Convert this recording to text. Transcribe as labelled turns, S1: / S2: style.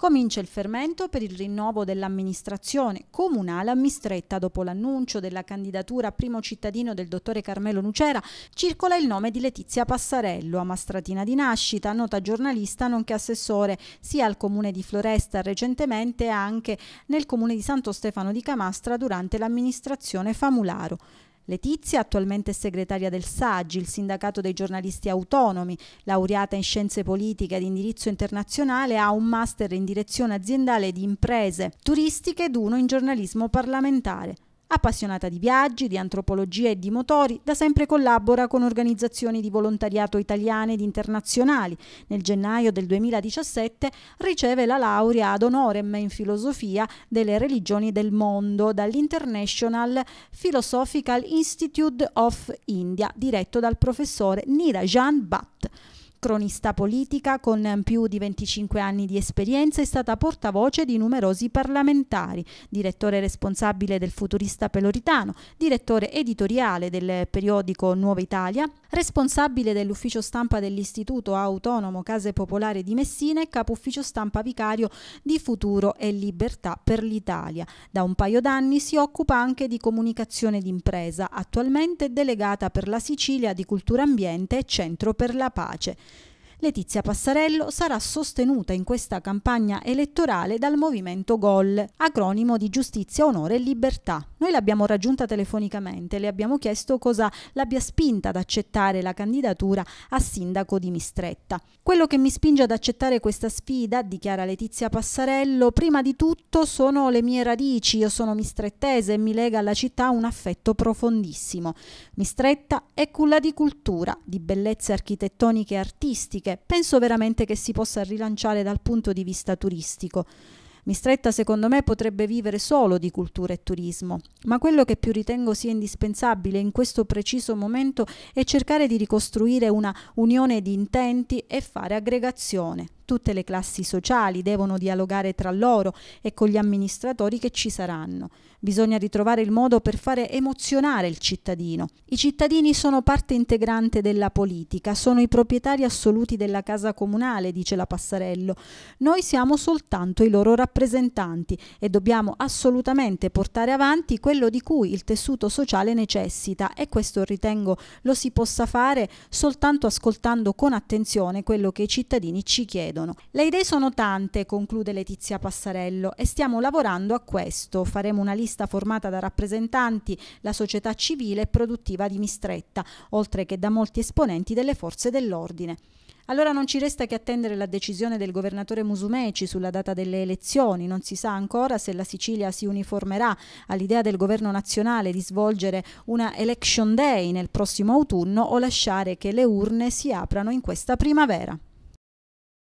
S1: Comincia il fermento per il rinnovo dell'amministrazione comunale a Mistretta dopo l'annuncio della candidatura a primo cittadino del dottore Carmelo Nucera, circola il nome di Letizia Passarello, amastratina di nascita, nota giornalista nonché assessore sia al comune di Floresta recentemente anche nel comune di Santo Stefano di Camastra durante l'amministrazione Famularo. Letizia, attualmente segretaria del SAGI, il sindacato dei giornalisti autonomi, laureata in scienze politiche di indirizzo internazionale, ha un master in direzione aziendale di imprese turistiche ed uno in giornalismo parlamentare. Appassionata di viaggi, di antropologia e di motori, da sempre collabora con organizzazioni di volontariato italiane ed internazionali. Nel gennaio del 2017 riceve la laurea ad honorem in filosofia delle religioni del mondo dall'International Philosophical Institute of India, diretto dal professore Nirajan Bhatt cronista politica con più di 25 anni di esperienza, è stata portavoce di numerosi parlamentari, direttore responsabile del Futurista Peloritano, direttore editoriale del periodico Nuova Italia, responsabile dell'ufficio stampa dell'Istituto Autonomo Case Popolare di Messina e capo ufficio stampa vicario di Futuro e Libertà per l'Italia. Da un paio d'anni si occupa anche di comunicazione d'impresa, attualmente delegata per la Sicilia di Cultura Ambiente e Centro per la Pace. Letizia Passarello sarà sostenuta in questa campagna elettorale dal movimento GOL, acronimo di Giustizia, Onore e Libertà. Noi l'abbiamo raggiunta telefonicamente, le abbiamo chiesto cosa l'abbia spinta ad accettare la candidatura a sindaco di Mistretta. Quello che mi spinge ad accettare questa sfida, dichiara Letizia Passarello, prima di tutto sono le mie radici, io sono mistrettese e mi lega alla città un affetto profondissimo. Mistretta è culla di cultura, di bellezze architettoniche e artistiche, perché penso veramente che si possa rilanciare dal punto di vista turistico. Mistretta secondo me potrebbe vivere solo di cultura e turismo, ma quello che più ritengo sia indispensabile in questo preciso momento è cercare di ricostruire una unione di intenti e fare aggregazione. Tutte le classi sociali devono dialogare tra loro e con gli amministratori che ci saranno. Bisogna ritrovare il modo per fare emozionare il cittadino. I cittadini sono parte integrante della politica, sono i proprietari assoluti della casa comunale, dice la Passarello. Noi siamo soltanto i loro rappresentanti e dobbiamo assolutamente portare avanti quello di cui il tessuto sociale necessita e questo ritengo lo si possa fare soltanto ascoltando con attenzione quello che i cittadini ci chiedono richiedono. Le idee sono tante, conclude Letizia Passarello, e stiamo lavorando a questo. Faremo una lista formata da rappresentanti, la società civile e produttiva di Mistretta, oltre che da molti esponenti delle forze dell'ordine. Allora non ci resta che attendere la decisione del governatore Musumeci sulla data delle elezioni. Non si sa ancora se la Sicilia si uniformerà all'idea del governo nazionale di svolgere una election day nel prossimo autunno o lasciare che le urne si aprano in questa primavera.